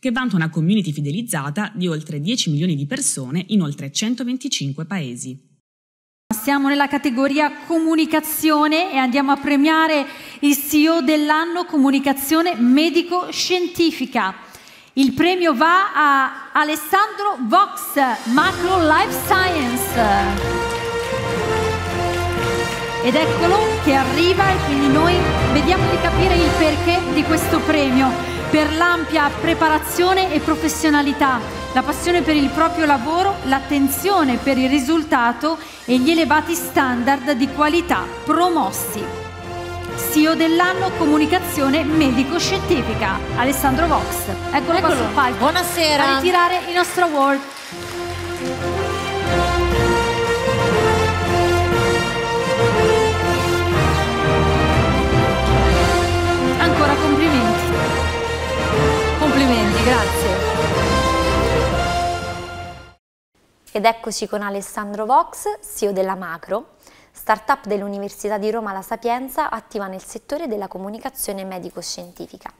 che vanta una community fidelizzata di oltre 10 milioni di persone in oltre 125 paesi. Siamo nella categoria comunicazione e andiamo a premiare il CEO dell'anno comunicazione medico-scientifica. Il premio va a Alessandro Vox, Macro Life Science. Ed eccolo che arriva e quindi noi vediamo di capire il perché di questo premio per l'ampia preparazione e professionalità, la passione per il proprio lavoro, l'attenzione per il risultato e gli elevati standard di qualità promossi. CEO dell'anno Comunicazione Medico-Scientifica, Alessandro Vox. Eccolo, Eccolo. qua sul palco. Buonasera. A ritirare il nostro award. Ancora complimenti. Grazie. Ed eccoci con Alessandro Vox, CEO della Macro. Startup dell'Università di Roma La Sapienza attiva nel settore della comunicazione medico-scientifica.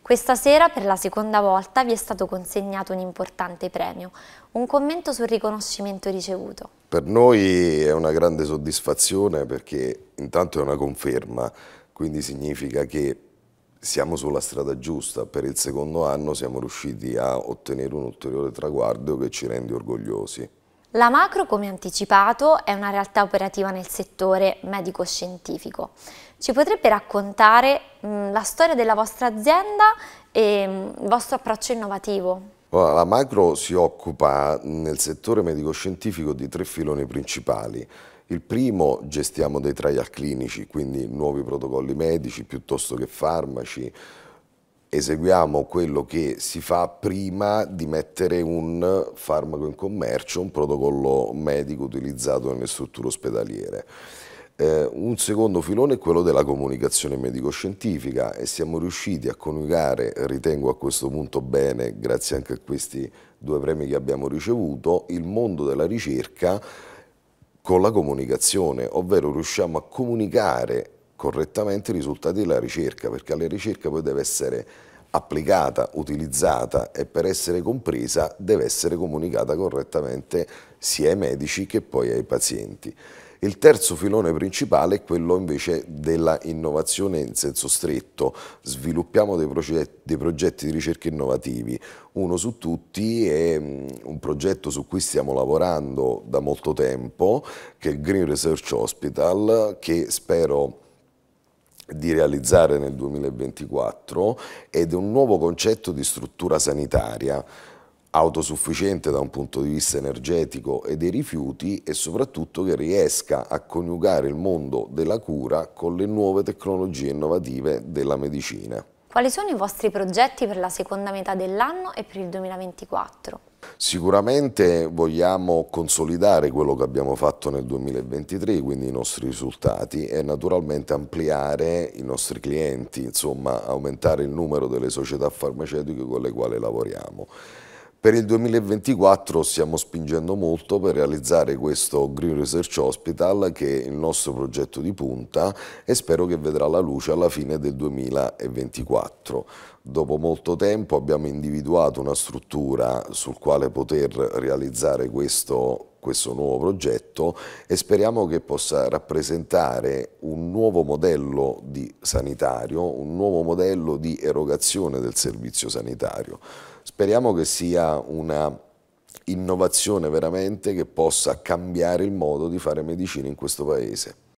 Questa sera, per la seconda volta, vi è stato consegnato un importante premio. Un commento sul riconoscimento ricevuto. Per noi è una grande soddisfazione perché intanto è una conferma, quindi significa che siamo sulla strada giusta, per il secondo anno siamo riusciti a ottenere un ulteriore traguardo che ci rende orgogliosi. La macro, come anticipato, è una realtà operativa nel settore medico-scientifico. Ci potrebbe raccontare mh, mm, la storia della vostra azienda e mh, mm, il vostro approccio innovativo? Allora, la macro si occupa nel settore medico-scientifico di tre filoni principali. Il primo gestiamo dei trial clinici, quindi nuovi protocolli medici piuttosto che farmaci. Eseguiamo quello che si fa prima di mettere un farmaco in commercio, un protocollo medico utilizzato nelle strutture ospedaliere. Eh, un secondo filone è quello della comunicazione medico-scientifica e siamo riusciti a coniugare, ritengo a questo punto bene, grazie anche a questi due premi che abbiamo ricevuto, il mondo della ricerca con la comunicazione, ovvero riusciamo a comunicare correttamente i risultati della ricerca, perché alla ricerca poi deve essere applicata, utilizzata e per essere compresa deve essere comunicata correttamente sia ai medici che poi ai pazienti. Il terzo filone principale è quello invece della innovazione in senso stretto. Sviluppiamo dei progetti, dei progetti di ricerca innovativi. Uno su tutti è mm, un progetto su cui stiamo lavorando da molto tempo, che è il Green Research Hospital, che spero di realizzare nel 2024 ed è un nuovo concetto di struttura sanitaria autosufficiente da un punto di vista energetico e dei rifiuti e soprattutto che riesca a coniugare il mondo della cura con le nuove tecnologie innovative della medicina. Quali sono i vostri progetti per la seconda metà dell'anno e per il 2024? Sicuramente vogliamo consolidare quello che abbiamo fatto nel 2023, quindi i nostri risultati e naturalmente ampliare i nostri clienti, insomma aumentare il numero delle società farmaceutiche con le quali lavoriamo. Per il 2024 stiamo spingendo molto per realizzare questo Green Research Hospital che è il nostro progetto di punta e spero che vedrà la luce alla fine del 2024. Dopo molto tempo abbiamo individuato una struttura sul quale poter realizzare questo questo nuovo progetto e speriamo che possa rappresentare un nuovo modello di sanitario, un nuovo modello di erogazione del servizio sanitario. Speriamo che sia una innovazione veramente che possa cambiare il modo di fare medicina in questo Paese.